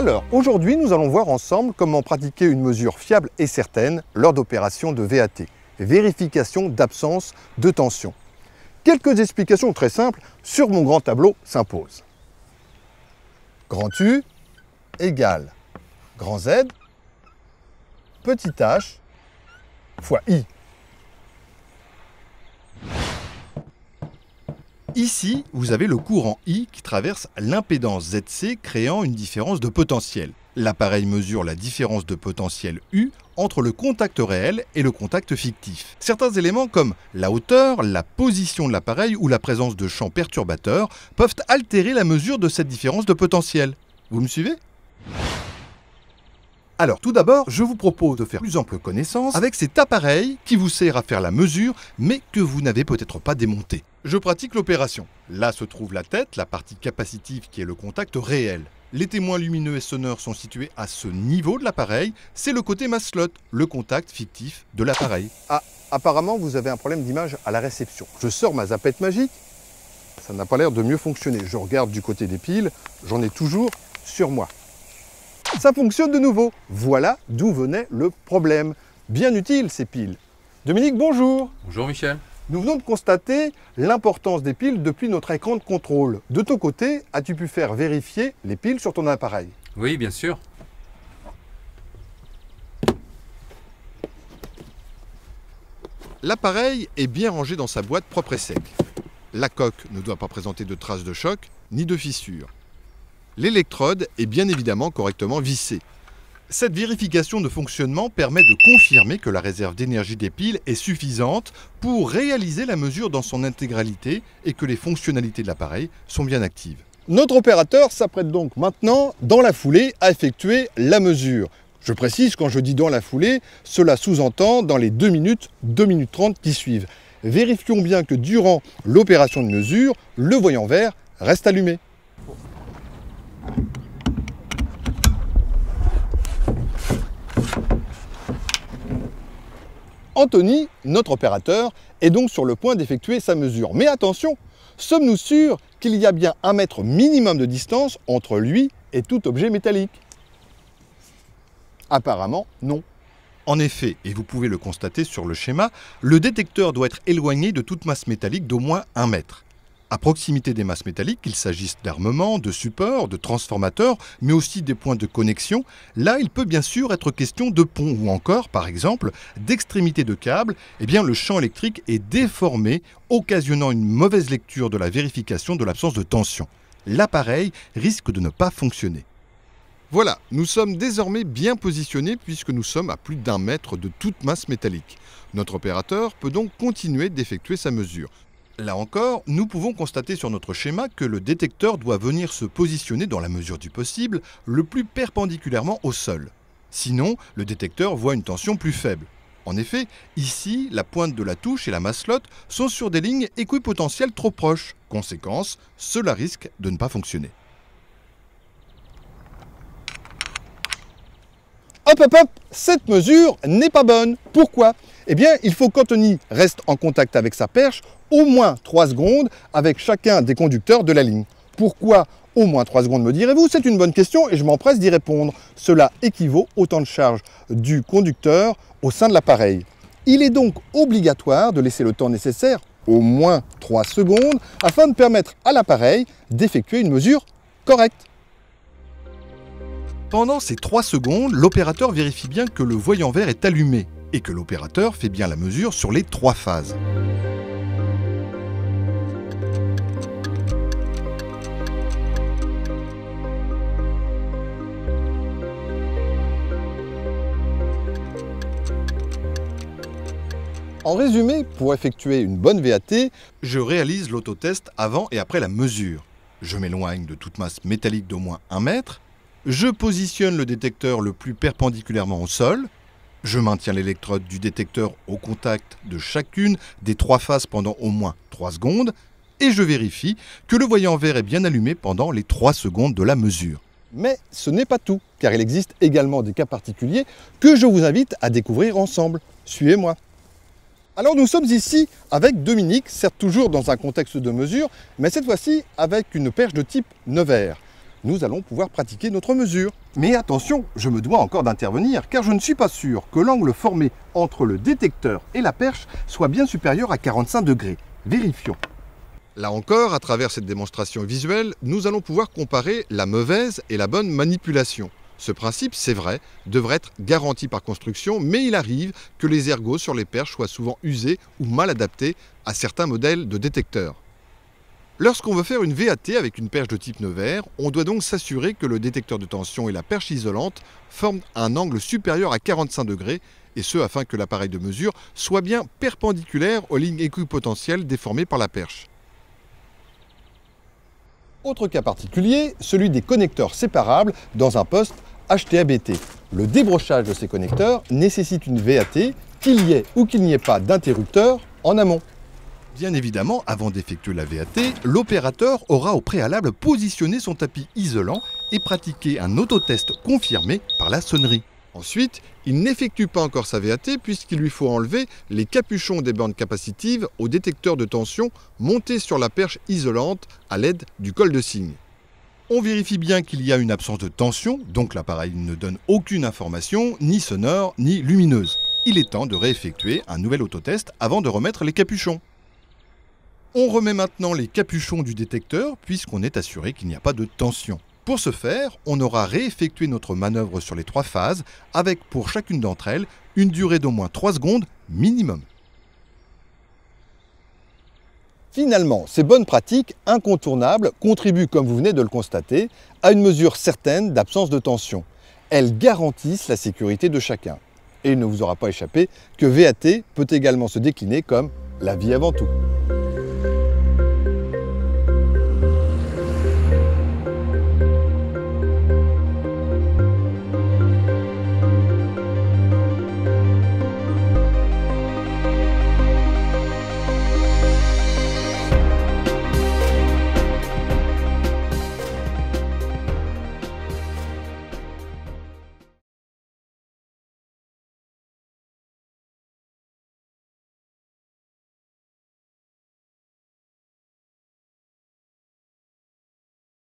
Alors, aujourd'hui, nous allons voir ensemble comment pratiquer une mesure fiable et certaine lors d'opérations de VAT, vérification d'absence de tension. Quelques explications très simples sur mon grand tableau s'imposent. Grand U égale grand Z petit h fois I. Ici, vous avez le courant I qui traverse l'impédance ZC créant une différence de potentiel. L'appareil mesure la différence de potentiel U entre le contact réel et le contact fictif. Certains éléments comme la hauteur, la position de l'appareil ou la présence de champs perturbateurs peuvent altérer la mesure de cette différence de potentiel. Vous me suivez alors tout d'abord, je vous propose de faire plus ample connaissance avec cet appareil qui vous sert à faire la mesure mais que vous n'avez peut-être pas démonté. Je pratique l'opération. Là se trouve la tête, la partie capacitive qui est le contact réel. Les témoins lumineux et sonneurs sont situés à ce niveau de l'appareil, c'est le côté maslot, le contact fictif de l'appareil. Ah, apparemment vous avez un problème d'image à la réception. Je sors ma zapette magique, ça n'a pas l'air de mieux fonctionner. Je regarde du côté des piles, j'en ai toujours sur moi ça fonctionne de nouveau. Voilà d'où venait le problème. Bien utile ces piles. Dominique, bonjour. Bonjour Michel. Nous venons de constater l'importance des piles depuis notre écran de contrôle. De ton côté, as-tu pu faire vérifier les piles sur ton appareil Oui, bien sûr. L'appareil est bien rangé dans sa boîte propre et sec. La coque ne doit pas présenter de traces de choc ni de fissures l'électrode est bien évidemment correctement vissée. Cette vérification de fonctionnement permet de confirmer que la réserve d'énergie des piles est suffisante pour réaliser la mesure dans son intégralité et que les fonctionnalités de l'appareil sont bien actives. Notre opérateur s'apprête donc maintenant, dans la foulée, à effectuer la mesure. Je précise, quand je dis dans la foulée, cela sous-entend dans les 2 minutes, 2 minutes 30 qui suivent. Vérifions bien que durant l'opération de mesure, le voyant vert reste allumé. Anthony, notre opérateur, est donc sur le point d'effectuer sa mesure. Mais attention, sommes-nous sûrs qu'il y a bien un mètre minimum de distance entre lui et tout objet métallique Apparemment, non. En effet, et vous pouvez le constater sur le schéma, le détecteur doit être éloigné de toute masse métallique d'au moins un mètre à proximité des masses métalliques, qu'il s'agisse d'armement, de supports, de transformateurs, mais aussi des points de connexion, là il peut bien sûr être question de ponts ou encore, par exemple, d'extrémités de câbles, eh bien le champ électrique est déformé, occasionnant une mauvaise lecture de la vérification de l'absence de tension. L'appareil risque de ne pas fonctionner. Voilà, nous sommes désormais bien positionnés puisque nous sommes à plus d'un mètre de toute masse métallique. Notre opérateur peut donc continuer d'effectuer sa mesure. Là encore, nous pouvons constater sur notre schéma que le détecteur doit venir se positionner dans la mesure du possible le plus perpendiculairement au sol. Sinon, le détecteur voit une tension plus faible. En effet, ici, la pointe de la touche et la lotte sont sur des lignes équipotentielles trop proches. Conséquence, cela risque de ne pas fonctionner. Hop hop hop, cette mesure n'est pas bonne. Pourquoi eh bien, il faut qu'Anthony reste en contact avec sa perche au moins 3 secondes avec chacun des conducteurs de la ligne. Pourquoi au moins 3 secondes, me direz-vous C'est une bonne question et je m'empresse d'y répondre. Cela équivaut au temps de charge du conducteur au sein de l'appareil. Il est donc obligatoire de laisser le temps nécessaire, au moins 3 secondes, afin de permettre à l'appareil d'effectuer une mesure correcte. Pendant ces 3 secondes, l'opérateur vérifie bien que le voyant vert est allumé et que l'opérateur fait bien la mesure sur les trois phases. En résumé, pour effectuer une bonne VAT, je réalise l'autotest avant et après la mesure. Je m'éloigne de toute masse métallique d'au moins 1 mètre. Je positionne le détecteur le plus perpendiculairement au sol, je maintiens l'électrode du détecteur au contact de chacune des trois faces pendant au moins 3 secondes et je vérifie que le voyant vert est bien allumé pendant les 3 secondes de la mesure. Mais ce n'est pas tout, car il existe également des cas particuliers que je vous invite à découvrir ensemble. Suivez-moi. Alors nous sommes ici avec Dominique, certes toujours dans un contexte de mesure, mais cette fois-ci avec une perche de type nevers nous allons pouvoir pratiquer notre mesure. Mais attention, je me dois encore d'intervenir car je ne suis pas sûr que l'angle formé entre le détecteur et la perche soit bien supérieur à 45 degrés. Vérifions. Là encore, à travers cette démonstration visuelle, nous allons pouvoir comparer la mauvaise et la bonne manipulation. Ce principe, c'est vrai, devrait être garanti par construction, mais il arrive que les ergots sur les perches soient souvent usés ou mal adaptés à certains modèles de détecteurs. Lorsqu'on veut faire une VAT avec une perche de type Nevers, on doit donc s'assurer que le détecteur de tension et la perche isolante forment un angle supérieur à 45 degrés, et ce afin que l'appareil de mesure soit bien perpendiculaire aux lignes équipotentielles déformées par la perche. Autre cas particulier, celui des connecteurs séparables dans un poste HTABT. Le débrochage de ces connecteurs nécessite une VAT, qu'il y ait ou qu'il n'y ait pas d'interrupteur en amont. Bien évidemment, avant d'effectuer la VAT, l'opérateur aura au préalable positionné son tapis isolant et pratiqué un autotest confirmé par la sonnerie. Ensuite, il n'effectue pas encore sa VAT puisqu'il lui faut enlever les capuchons des bandes capacitives au détecteur de tension monté sur la perche isolante à l'aide du col de cygne. On vérifie bien qu'il y a une absence de tension, donc l'appareil ne donne aucune information, ni sonore, ni lumineuse. Il est temps de réeffectuer un nouvel autotest avant de remettre les capuchons. On remet maintenant les capuchons du détecteur puisqu'on est assuré qu'il n'y a pas de tension. Pour ce faire, on aura réeffectué notre manœuvre sur les trois phases avec pour chacune d'entre elles une durée d'au moins 3 secondes minimum. Finalement, ces bonnes pratiques incontournables contribuent, comme vous venez de le constater, à une mesure certaine d'absence de tension. Elles garantissent la sécurité de chacun. Et il ne vous aura pas échappé que VAT peut également se décliner comme la vie avant tout.